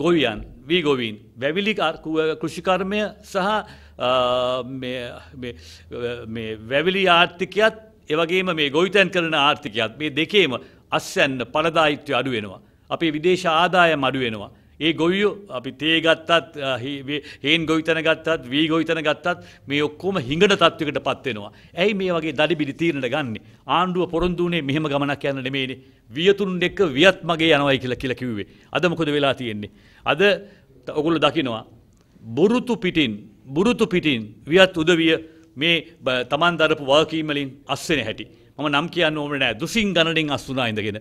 ගොවියන් වීගොවීන් වැවිලි කෘෂිකර්මය සහ වැවිලි ආර්ථිකයත් එවගේම මේ ගොවිතැන් කරන ආර්ථිකයත් මේ දෙකේම අස්යන්න පලදායිත්‍ය අඩුවෙනවා. අපේ විදේශ ආදායම් අඩුවෙනවා. ඒ ගොවියෝ අපි තේ ගත්තත් හේන් ගොවිතන ගත්තත් වී ගොවිතන ගත්තත් මේ ඔක්කොම හිඟට තත්වකට පත්වෙනවා. ඇයි මේ වගේ දඩි බිඩි තීරණට ගන්න. ආණ්ඩුව පොරොන්දුනේ මෙහෙම ගමනක් යන්න නෙමේනේ. වියතුන් එක්ක වියත් මගේ යනවයි කියලා කියලා කිව්වේ. අද මොකද වෙලා තියෙන්නේ? අද ඔගොල්ලෝ දකිනවා බුරුතු පිටින් බුරුතු පිටින් වියත් උදවිය මේ තමන් දරපු වගකීම් වලින් අස්සෙන හැටි. මම නම් කියන්න ඕනේ නෑ. දුසින් ගණනින් අස්සුනා ඉඳගෙන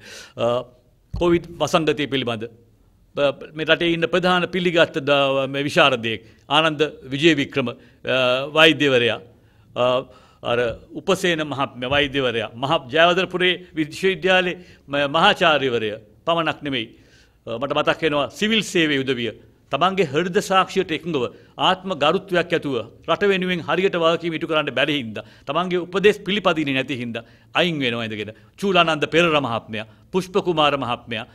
කොවිඩ් වසංගතය පිළිබඳ රටේ ඉන්න ප්‍රධාන පිළිගත්ත විශාරදයෙක් ආනන්ද විජයවික්‍රම වෛද්‍යවරයා. අර උපසේන මහත්ම වෛද්‍යවරයා මහ ජයවදරපුරේ විශ්වවිද්‍යාලේ මහාචාර්යවරය පමණක් නෙමෙයි. මට මතක් වෙනවා සිවිල් සේවය උදවිය. තමන්ගේ හෘද සාක්ෂියට එකඟව ආත්ම ගරුත්වයක් ඇතුව රට වෙනුවෙන් හරියට වගකීම ඉටු කරන්න බැරි හින්දා තමන්ගේ උපදේශ පිළිපදින්නේ නැති හින්දා අයින් වෙනවා ඉඳගෙන චූලානන්ද පෙරර මහත්මයා පුෂ්ප කුමාර මහත්මයා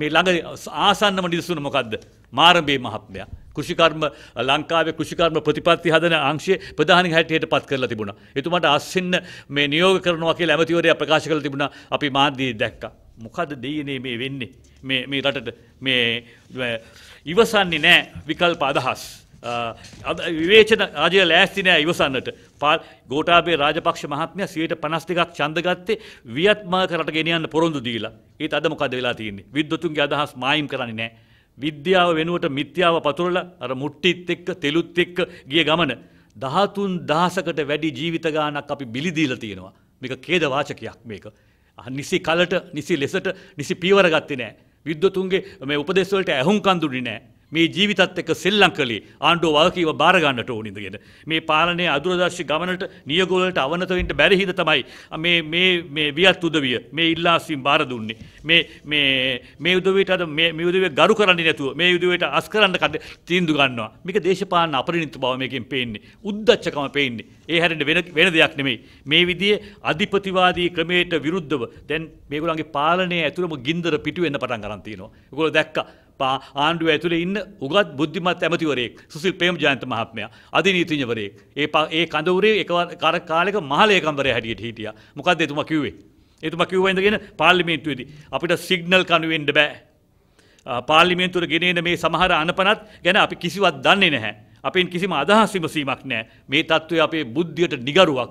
මේ ළඟ ආසන්නම නිදසුන මොකක්ද මාරඹේ මහත්මයා කෘෂිකර්ම ලංකාවේ කෘෂිකර්ම ප්‍රතිපත්ති හදන අංශයේ ප්‍රධානි හැටියට පත් කරලා තිබුණා. එතුමාට අස්සින්න මේ නියෝග කරනවා කියලා ඇමතිවරයා ප්‍රකාශ කරලා තිබුණා. අපි මාධ්‍යයේ දැක්කා. මොකද දෙයනේ මේ වෙන්නේ? මේ මේ රටට මේ ඉවසන්නේ නැහැ විකල්ප අදහස්. අද විවේචන රජය ලෑස්ති නෑ ඉවසන්නට පාල් ගෝටාබේ රාජපක්ෂ මහත්මය සියයට පනස්තිකක් චන්දගත්තේ වියත්මාකරට ගෙනියන්න පොරොන්දු දීලා ඒ අදමකද වෙලා තියන්නේ විද්වතුන්ගේ අදහස් මයිම් කරන්නේ නෑ විද්‍යාව වෙනුවට මිත්‍යාව පතුරල අර මුට්ටිත් එක්ක තෙලුත් එක්ක ගිය ගමන දහතුන් දහසකට වැඩි ජීවිත ගානක් අපි බිලිදීලා තියෙනවා මේක ඛේදවාචකයක් මේක නිසි කලට නිසි ලෙසට නිසි පියවර ගත්තේ නෑ විද්වතුන්ගේ මේ උපදේශවලට ඇහුම්කන් දුන්නේ නෑ මේ ජීවිතත් එක්ක සෙල්ලම් කළේ ආණ්ඩුව වගකීම බාර ගන්නට ඕන ඉඳගෙන මේ පාලනයේ අදුරදර්ශී ගමනට නියගොල්ලන්ට අවනත වෙන්න බැරි හිඳ තමයි මේ මේ මේ වියත් උදවිය මේ ඉල්ලාසින් බාර දුන්නේ මේ මේ මේ උදවියට අද මේ මේ උදවිය ගරු කරන්නේ නැතුව මේ උදවියට අස් කරන්න කඩ තීන්දු ගන්නවා මේක දේශපාලන අපරිණිත බව මේකෙන් පේන්නේ උද්දච්චකම පේන්නේ ඒ හැරෙන්න වෙන වෙන දෙයක් නෙමෙයි මේ විදිහේ අධිපතිවාදී ක්‍රමයට විරුද්ධව දැන් මේගොල්ලන්ගේ පාලනය ඇතුළම ගින්දර පිටු වෙන්න පටන් ගන්න තියෙනවා ඒගොල්ලෝ දැක්කා ආණ්ඩුව ඇතුළේ ඉන්න උගත් බුද්ධිමත් ඇමතිවරයෙක් සුසිල් ප්‍රේමජයන්ත මහත්මයා අධිනීතිඥවරයෙක් ඒ ඒ කඳවුරේ එක කර කාලෙක මහලේකම්වරය හැටියට හිටියා මොකද්ද එතුමා කිව්වේ එතුමා කිව්වා ඉඳගෙන පාර්ලිමේන්තුවේදී අපිට සිග්නල් කණු වෙන්න බෑ පාර්ලිමේන්තුවට ගෙනෙන මේ සමහර අනපනත් ගැන අපි කිසිවත් දන්නේ නැහැ අපෙන් කිසිම අදහස් විමසීමක් නැහැ මේ තත්ත්වය අපේ බුද්ධියට නිගරුවක්